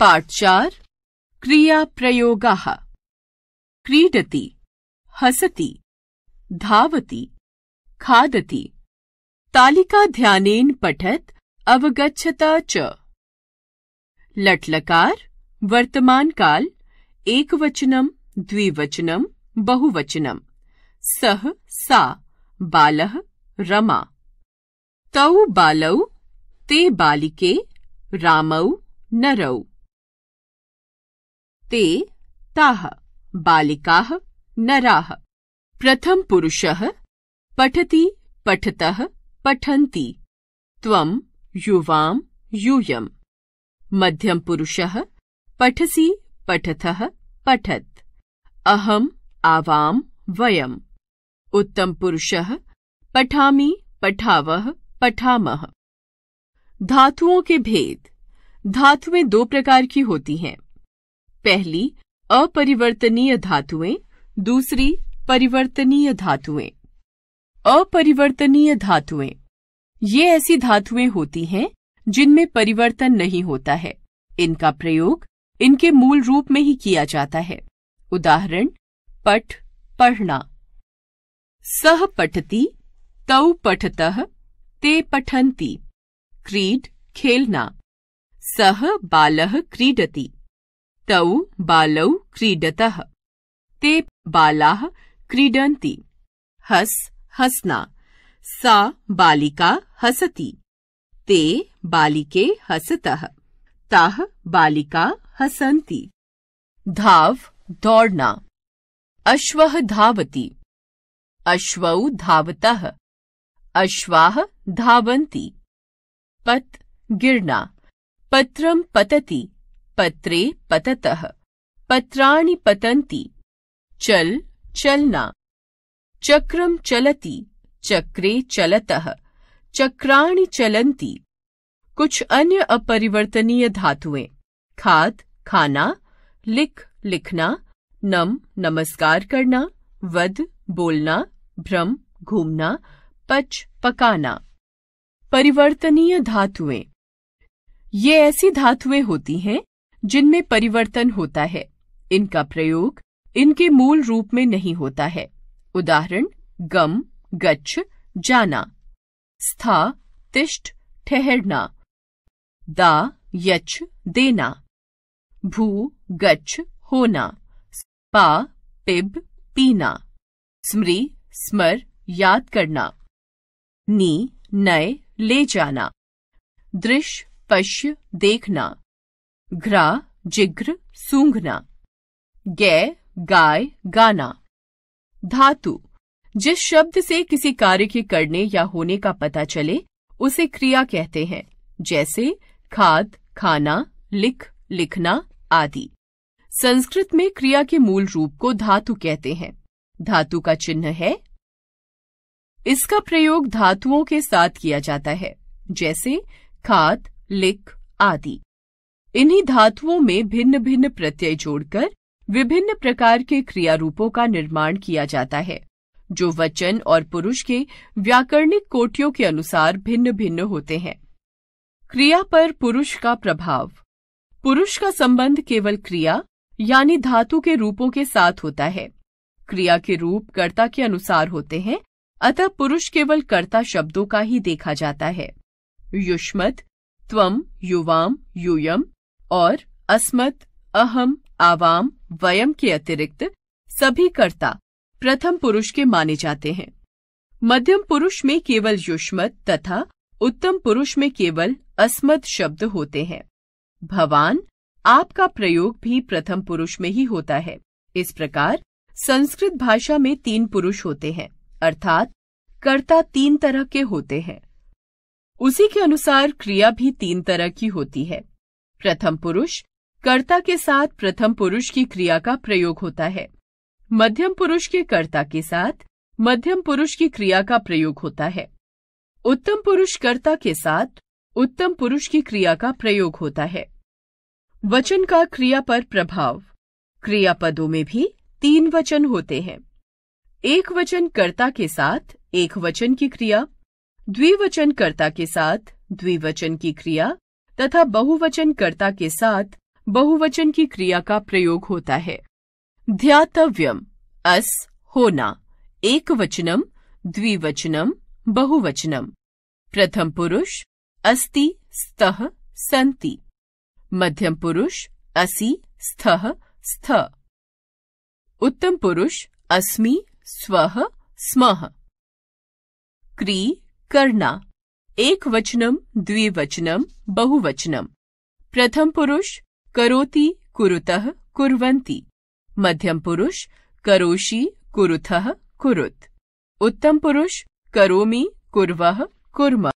पाठ चार क्रिया प्रयोग क्रीडती हसती धावती खादती तालिका तालिकाध्यानेन पठत अवगछता च लट्लकार वर्तमानकाल एकवचनं द्विवचनम बहुवचनम सह सा बालः रमा तौ बालौ ते बालिके रामौ नरौ ते ताह बालिकाः नराः प्रथम पुरुषः पठति पठतः पठन्ति त्वं युवां यूयम् मध्यम पुरुषः पठसि पठतः पठत् अहम् आवाम वयम् उत्तम पुरुषः पठामि पठावः पठामः धातुओं के भेद धातुएं दो प्रकार की होती हैं पहली अपरिवर्तनीय धातुएं दूसरी परिवर्तनीय धातुएं अपरिवर्तनीय धातुएं ये ऐसी धातुएं होती हैं जिनमें परिवर्तन नहीं होता है इनका प्रयोग इनके मूल रूप में ही किया जाता है उदाहरण पठ पढ़ना सह पठती तव पठत ते पठंती क्रीड खेलना सह बालह क्रीडती तौ बालौ क्रीडतः ते बालाः क्रीडन्ति हस हसना सा बालिका हसति ते बालिके हसतः ताः बालिका हसन्ति धाव दौड़ना अश्वः धावति अश्वौ धावतः अश्वाः धावन्ति पत गिरना पत्रम पतति पत्रे पततः पत्राणि पतन्ति चल चलना चक्रम चलति चक्रे चलतः चक्राणि चलन्ति कुछ अन्य अपरिवर्तनीय धातुएं खाद खाना लिख लिखना नम नमस्कार करना वद बोलना भ्रम घूमना पच पकाना परिवर्तनीय धातुएं ये ऐसी धातुएं होती हैं जिनमें परिवर्तन होता है इनका प्रयोग इनके मूल रूप में नहीं होता है उदाहरण गम गच्छ जाना स्था तिष्ट ठहरना दा यच्छ देना भू गच्छ होना पा पिब पीना स्मृ स्मर याद करना नी नए ले जाना दृश्य पश्य देखना घ्रा जिघ्र सूंघना गै गाय गाना धातु जिस शब्द से किसी कार्य के करने या होने का पता चले उसे क्रिया कहते हैं जैसे खाद खाना लिख लिखना आदि संस्कृत में क्रिया के मूल रूप को धातु कहते हैं धातु का चिन्ह है इसका प्रयोग धातुओं के साथ किया जाता है जैसे खाद लिख आदि इन्हीं धातुओं में भिन्न भिन्न प्रत्यय जोड़कर विभिन्न प्रकार के क्रियारूपों का निर्माण किया जाता है जो वचन और पुरुष के व्याकरणिक कोटियों के अनुसार भिन्न भिन्न होते हैं क्रिया पर पुरुष का प्रभाव पुरुष का संबंध केवल क्रिया यानी धातु के रूपों के साथ होता है क्रिया के रूप कर्ता के अनुसार होते हैं अतः पुरुष केवल कर्ता शब्दों का ही देखा जाता है युष्मत त्वम युवाम यूयम और अस्मत अहम आवाम वयम के अतिरिक्त सभी कर्ता प्रथम पुरुष के माने जाते हैं मध्यम पुरुष में केवल युष्मत तथा उत्तम पुरुष में केवल अस्मत शब्द होते हैं भवान आपका प्रयोग भी प्रथम पुरुष में ही होता है इस प्रकार संस्कृत भाषा में तीन पुरुष होते हैं अर्थात कर्ता तीन तरह के होते हैं उसी के अनुसार क्रिया भी तीन तरह की होती है प्रथम पुरुष कर्ता के साथ प्रथम पुरुष की क्रिया का प्रयोग होता है मध्यम पुरुष के कर्ता के साथ मध्यम पुरुष की क्रिया का प्रयोग होता है उत्तम पुरुष कर्ता के साथ उत्तम पुरुष की क्रिया का प्रयोग होता है वचन का क्रिया पर प्रभाव क्रियापदों में भी तीन वचन होते हैं एक वचन कर्ता के साथ एक वचन की क्रिया द्विवचन कर्ता के साथ द्विवचन की क्रिया तथा बहुवचन कर्ता के साथ बहुवचन की क्रिया का प्रयोग होता है ध्यातव्यम अस होना एक वचनम द्विवचनम बहुवचनम प्रथम पुरुष अस्ति स्तः संति मध्यम पुरुष असि स्थः स्थ उत्तम पुरुष अस्मि स्वः स्मः क्री करना एक वचनम द्विवचनम बहुवचनम प्रथम पुरुष करोति कुरुतः कुर्वन्ति मध्यम पुरुष करोषि कुरुथः कुरुत उत्तम पुरुष करोमि कुर्वः कुर्म